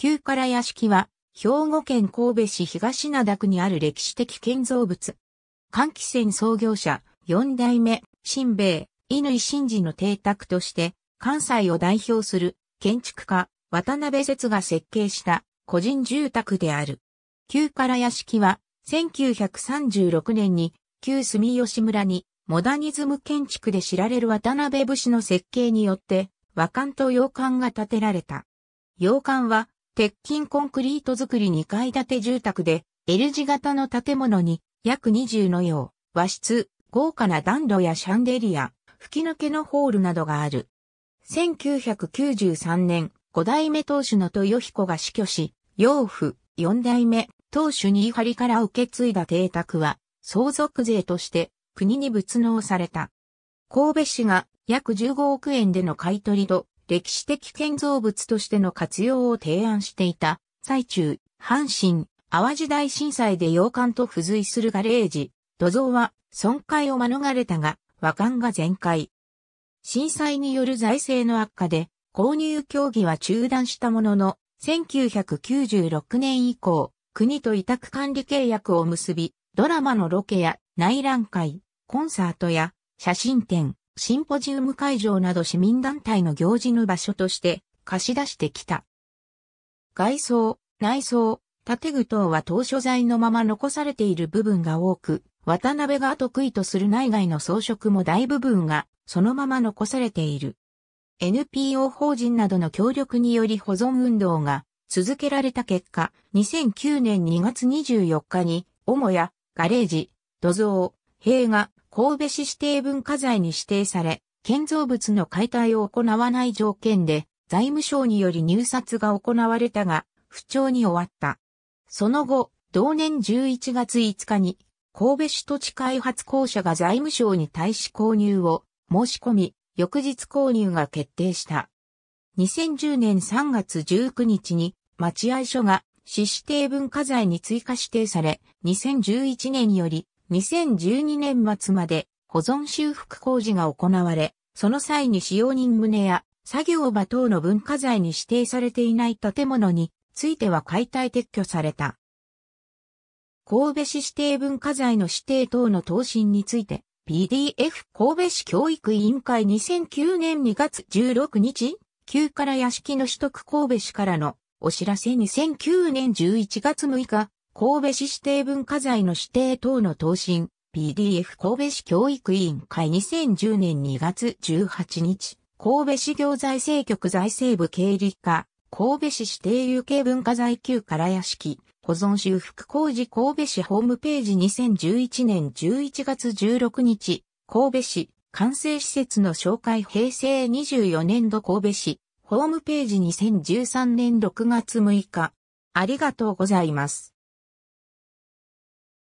旧唐屋敷は、兵庫県神戸市東灘区にある歴史的建造物。換気扇創業者、四代目、新兵衛、乾新治の邸宅として、関西を代表する建築家、渡辺節が設計した個人住宅である。旧唐屋敷は、1936年に旧住吉村にモダニズム建築で知られる渡辺武士の設計によって、和館と洋館が建てられた。洋館は鉄筋コンクリート造り2階建て住宅で、L 字型の建物に約20の用、和室、豪華な暖炉やシャンデリア、吹き抜けのホールなどがある。1993年、5代目当主の豊彦が死去し、養父、4代目、当主に張りから受け継いだ邸宅は、相続税として国に仏納された。神戸市が約15億円での買取と歴史的建造物としての活用を提案していた、最中、阪神、淡路大震災で洋館と付随するガレージ、土蔵は損壊を免れたが、和館が全壊。震災による財政の悪化で、購入協議は中断したものの、1996年以降、国と委託管理契約を結び、ドラマのロケや内覧会、コンサートや写真展、シンポジウム会場など市民団体の行事の場所として貸し出してきた。外装、内装、建具等は当初材のまま残されている部分が多く、渡辺が得意とする内外の装飾も大部分がそのまま残されている。NPO 法人などの協力により保存運動が続けられた結果、2009年2月24日に、母屋、ガレージ、土蔵、塀画、神戸市指定文化財に指定され、建造物の解体を行わない条件で、財務省により入札が行われたが、不調に終わった。その後、同年11月5日に、神戸市土地開発公社が財務省に対し購入を申し込み、翌日購入が決定した。2010年3月19日に、待合所が市指定文化財に追加指定され、2011年より2012年末まで保存修復工事が行われ、その際に使用人棟や作業場等の文化財に指定されていない建物については解体撤去された。神戸市指定文化財の指定等の答申について、PDF 神戸市教育委員会2009年2月16日、旧から屋敷の取得神戸市からのお知らせ2009年11月6日、神戸市指定文化財の指定等の答申、PDF 神戸市教育委員会2010年2月18日、神戸市行財政局財政部経理課、神戸市指定有形文化財級から屋敷、保存修復工事神戸市ホームページ2011年11月16日、神戸市、完成施設の紹介平成24年度神戸市、ホームページ2013年6月6日。ありがとうございます。